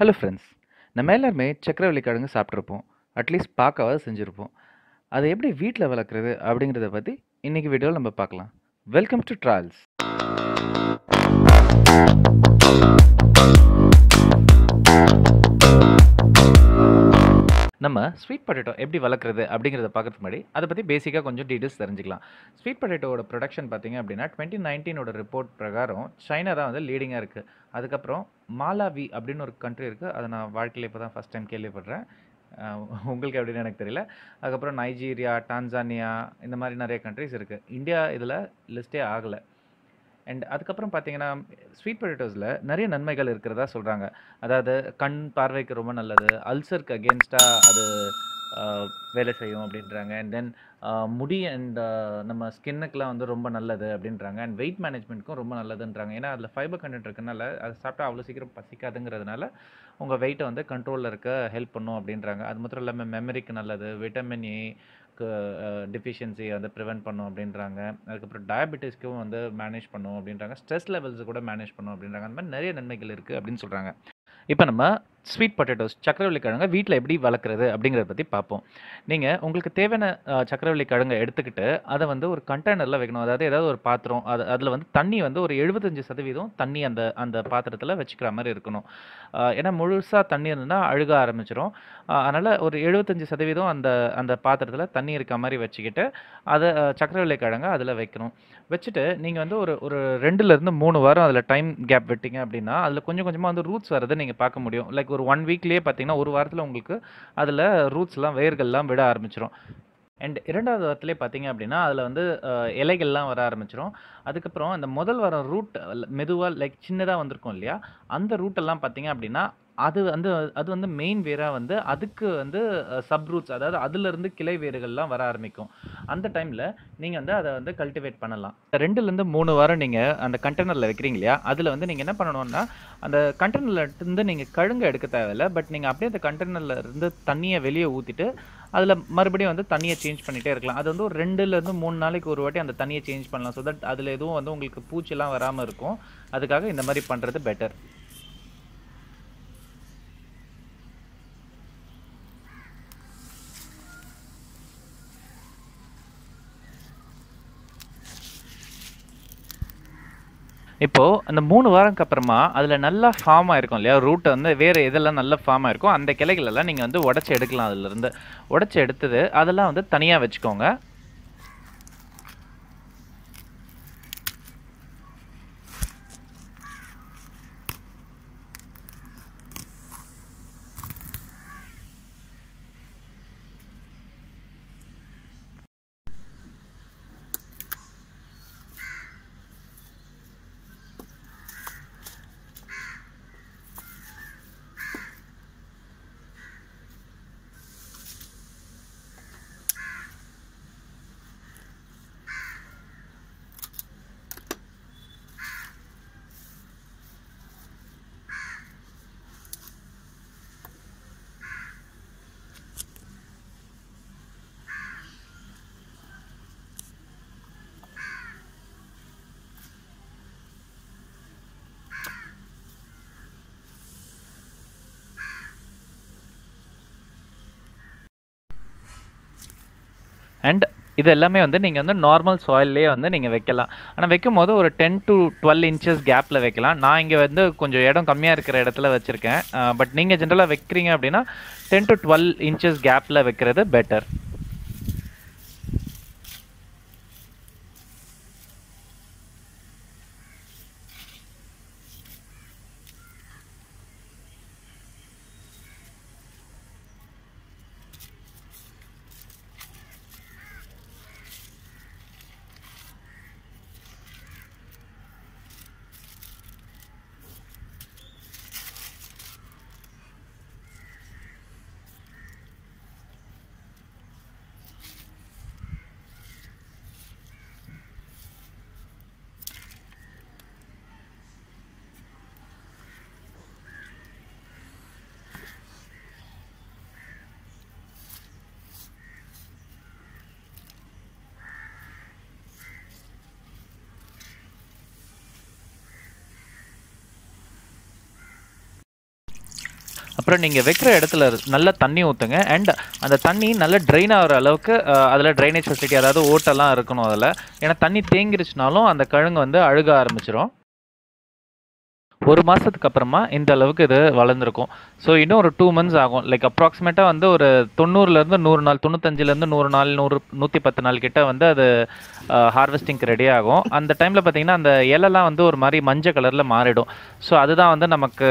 hello friends நம்ம எல்லாருமே சக்கரவள்ளி கிழங்கு சாப்பிட்ருப்போம் அட்லீஸ்ட் பார்க்காவது செஞ்சுருப்போம் அதை எப்படி வீட்டில் வளர்க்குறது அப்படிங்கிறத பற்றி இன்றைக்கி வீடியோவில் நம்ம பார்க்கலாம் welcome to travels sweet potato எப்படி வளர்க்குறது அப்படிங்கிறத பார்க்குறதுக்கு முன்னாடி அதை பற்றி பேசிக்காக கொஞ்சம் டீட்டெயில்ஸ் தெரிஞ்சுக்கலாம் ஸ்வீட் பொட்டேட்டோட ப்ரொடக்ஷன் பார்த்திங்க அப்படின்னா டுவெண்ட்டி நைன்டீனோட ரிப்போர்ட் பிரகாரம் சைனா தான் வந்து லீடிங்காக இருக்குது அதுக்கப்புறம் மாலாவி அப்படின்னு ஒரு கண்ட்ரி இருக்குது அதை நான் வாழ்க்கையில் இப்போ தான் ஃபஸ்ட் டைம் கேள்விப்படுறேன் உங்களுக்கு அப்படின்னு எனக்கு தெரியல அதுக்கப்புறம் நைஜீரியா டான்சானியா இந்த மாதிரி நிறைய கண்ட்ரிஸ் இருக்குது இந்தியா இதில் லிஸ்ட்டே ஆகலை அண்ட் அதுக்கப்புறம் பார்த்தீங்கன்னா ஸ்வீட் பொட்டேட்டோஸில் நிறைய நன்மைகள் இருக்கிறதா சொல்கிறாங்க அதாவது கண் பார்வைக்கு ரொம்ப நல்லது அல்சருக்கு அகேன்ஸ்டாக அது வேலை செய்யும் அப்படின்றாங்க அண்ட் தென் முடி அண்ட் நம்ம ஸ்கின்னுக்கெலாம் வந்து ரொம்ப நல்லது அப்படின்றாங்க அண்ட் வெயிட் மேனேஜ்மெண்ட்க்கும் ரொம்ப நல்லதுன்றாங்க ஏன்னா அதில் ஃபைபர் கண்டென்ட் இருக்கனால அதை சாப்பிட்டா அவ்வளோ சீக்கிரம் பசிக்காதுங்கிறதுனால உங்கள் வெயிட்டை வந்து கண்ட்ரோலில் இருக்க ஹெல்ப் பண்ணும் அப்படின்றாங்க அது மாத்திரம் இல்லாமல் மெமரிக்கு நல்லது விட்டமின் ஏ டெஃபிஷியன்சியை வந்து ப்ரிவெண்ட் பண்ணும் அப்படின்றாங்க அதுக்கப்புறம் டயபெட்டிஸ்க்கும் வந்து மேனேஜ் பண்ணும் அப்படின்றாங்க ஸ்ட்ரெஸ் லெவல்ஸை கூட மேனேஜ் பண்ணும் அப்படின்றாங்க அந்த மாதிரி நிறைய நன்மைகள் இருக்குது அப்படின்னு சொல்கிறாங்க இப்போ நம்ம ஸ்வீட் பொட்டேட்டோஸ் சக்கரவள்ளி கிழங்கு வீட்டில் எப்படி வளர்க்குறது அப்படிங்கிறத பற்றி பார்ப்போம் நீங்கள் உங்களுக்கு தேவையான சக்கரவள்ளி கிழங்கை எடுத்துக்கிட்டு அதை வந்து ஒரு கண்டெய்னரில் வைக்கணும் அதாவது ஏதாவது ஒரு பாத்திரம் அது அதில் வந்து தண்ணி வந்து ஒரு எழுபத்தஞ்சு சதவீதம் தண்ணி அந்த அந்த பாத்திரத்தில் வச்சுக்கிற மாதிரி இருக்கணும் ஏன்னா முழுசாக தண்ணி இருந்ததுன்னா அழுக ஆரம்பிச்சிடும் அதனால் ஒரு எழுபத்தஞ்சு சதவீதம் அந்த அந்த பாத்திரத்தில் தண்ணி இருக்க மாதிரி வச்சுக்கிட்டு அதை சக்கரவள்ளி கிழங்கை அதில் வைக்கணும் வச்சுட்டு நீங்கள் வந்து ஒரு ஒரு ரெண்டுலேருந்து மூணு வாரம் அதில் டைம் கேப் விட்டீங்க அப்படின்னா அதில் கொஞ்சம் கொஞ்சமாக வந்து ரூட்ஸ் வரதை நீங்கள் பார்க்க முடியும் லைக் ஒரு ஒன் வீக்லேயே பார்த்தீங்கன்னா ஒரு வாரத்தில் உங்களுக்கு அதில் ரூட்ஸ்லாம் வேர்கள்லாம் விட ஆரம்பிச்சிடும் அண்ட் இரண்டாவது வாரத்துலேயே பார்த்தீங்க அப்படின்னா அதில் வந்து இலைகள்லாம் வர ஆரம்பிச்சிடும் அதுக்கப்புறம் அந்த முதல் வாரம் ரூட் மெதுவாக லைக் சின்னதாக வந்திருக்கும் இல்லையா அந்த ரூட்டெல்லாம் பார்த்தீங்க அப்படின்னா அது வந்து அது வந்து மெயின் வேராக வந்து அதுக்கு வந்து சப் ரூட்ஸ் அதாவது அதுலேருந்து கிளை வேர்கள்லாம் வர ஆரம்பிக்கும் அந்த டைமில் நீங்கள் வந்து அதை வந்து கல்டிவேட் பண்ணலாம் ரெண்டுலேருந்து மூணு வாரம் நீங்கள் அந்த கண்டெய்னரில் வைக்கிறீங்க இல்லையா அதில் வந்து நீங்கள் என்ன பண்ணணும்னா அந்த கண்டெய்னர்லேருந்து நீங்கள் கழுங்க எடுக்க தேவையில்லை பட் நீங்கள் அப்படியே அந்த கண்டெய்னரில் இருந்து தண்ணியை வெளியே ஊற்றிட்டு அதில் மறுபடியும் வந்து தண்ணியை சேஞ்ச் பண்ணிகிட்டே இருக்கலாம் அது வந்து ஒரு ரெண்டுலேருந்து மூணு நாளைக்கு ஒரு வாட்டி அந்த தண்ணியை சேஞ்ச் பண்ணலாம் ஸோ தட் அதில் எதுவும் வந்து உங்களுக்கு பூச்சிலாம் வராமல் இருக்கும் அதுக்காக இந்த மாதிரி பண்ணுறது பெட்டர் இப்போ அந்த மூணு வாரம்க்கு அப்புறமா அதுல நல்லா ஃபார்ம் ஆயிருக்கும் இல்லையா ரூட்டை வந்து வேற இதெல்லாம் நல்ல ஃபார்ம் ஆயிருக்கும் அந்த கிளைகளெல்லாம் நீங்க வந்து உடச்சு எடுக்கலாம் அதுல இருந்து உடச்சு எடுத்தது அதெல்லாம் வந்து தனியா வச்சுக்கோங்க அண்ட் இது எல்லாமே வந்து நீங்கள் வந்து நார்மல் சாயில்லே வந்து நீங்கள் வைக்கலாம் ஆனால் வைக்கும் போது ஒரு டென் டு டுவெல் இன்ச்சஸ் கேப்பில் வைக்கலாம் நான் இங்கே வந்து கொஞ்சம் இடம் கம்மியாக இருக்கிற இடத்துல வச்சுருக்கேன் பட் நீங்கள் ஜென்ரலாக வைக்கிறீங்க அப்படின்னா டென் டு டுவெல் இன்ச்சஸ் கேப்பில் வைக்கிறது பெட்டர் அப்புறம் நீங்கள் வைக்கிற இடத்துல நல்லா தண்ணி ஊற்றுங்க அண்ட் அந்த தண்ணி நல்லா ட்ரெயின் ஆகிற அளவுக்கு அதில் ட்ரைனேஜ் ஃபெசிலிட்டி அதாவது ஓட்டெல்லாம் இருக்கணும் அதில் ஏன்னா தண்ணி தேங்கிருச்சுனாலும் அந்த கிழங்கு வந்து அழுக ஆரம்பிச்சிடும் ஒரு மாதத்துக்கு அப்புறமா இந்த அளவுக்கு இது வளர்ந்துருக்கும் ஸோ இன்னும் ஒரு டூ மந்த்ஸ் ஆகும் லைக் அப்ராக்சிமேட்டாக வந்து ஒரு தொண்ணூறுலேருந்து நூறு நாள் தொண்ணூத்தஞ்சுலேருந்து நூறு நாள் நூறு நூற்றி பத்து நாள் கிட்ட வந்து அது ஹார்வெஸ்டிங்க்கு ரெடி ஆகும் அந்த டைமில் பார்த்திங்கன்னா அந்த இலைலாம் வந்து ஒரு மாதிரி மஞ்சள் கலரில் மாறிடும் ஸோ அதுதான் வந்து நமக்கு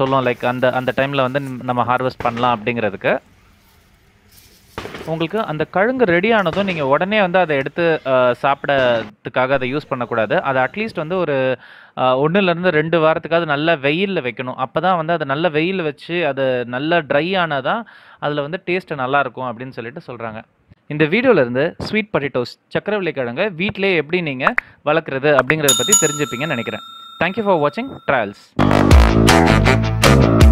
சொல்லும் லைக் அந்த அந்த டைமில் வந்து நம்ம ஹார்வெஸ்ட் பண்ணலாம் அப்படிங்கிறதுக்கு உங்களுக்கு அந்த கழுங்கு ரெடி ஆனதும் நீங்கள் உடனே வந்து அதை எடுத்து சாப்பிடத்துக்காக அதை யூஸ் பண்ணக்கூடாது அதை அட்லீஸ்ட் வந்து ஒரு ஒன்றுலேருந்து ரெண்டு வாரத்துக்காவது நல்ல வெயிலில் வைக்கணும் அப்போ தான் வந்து அதை நல்ல வெயில் வச்சு அது நல்லா ட்ரை ஆனால் தான் அதில் வந்து டேஸ்ட்டு நல்லாயிருக்கும் அப்படின்னு சொல்லிட்டு சொல்கிறாங்க இந்த வீடியோலேருந்து ஸ்வீட் பொட்டேட்டோஸ் சக்கரவள்ளி கிழங்க வீட்டிலே எப்படி நீங்கள் வளர்க்குறது அப்படிங்கிறத பற்றி தெரிஞ்சுப்பீங்கன்னு நினைக்கிறேன் தேங்க்யூ ஃபார் வாட்சிங் ட்ராவல்ஸ்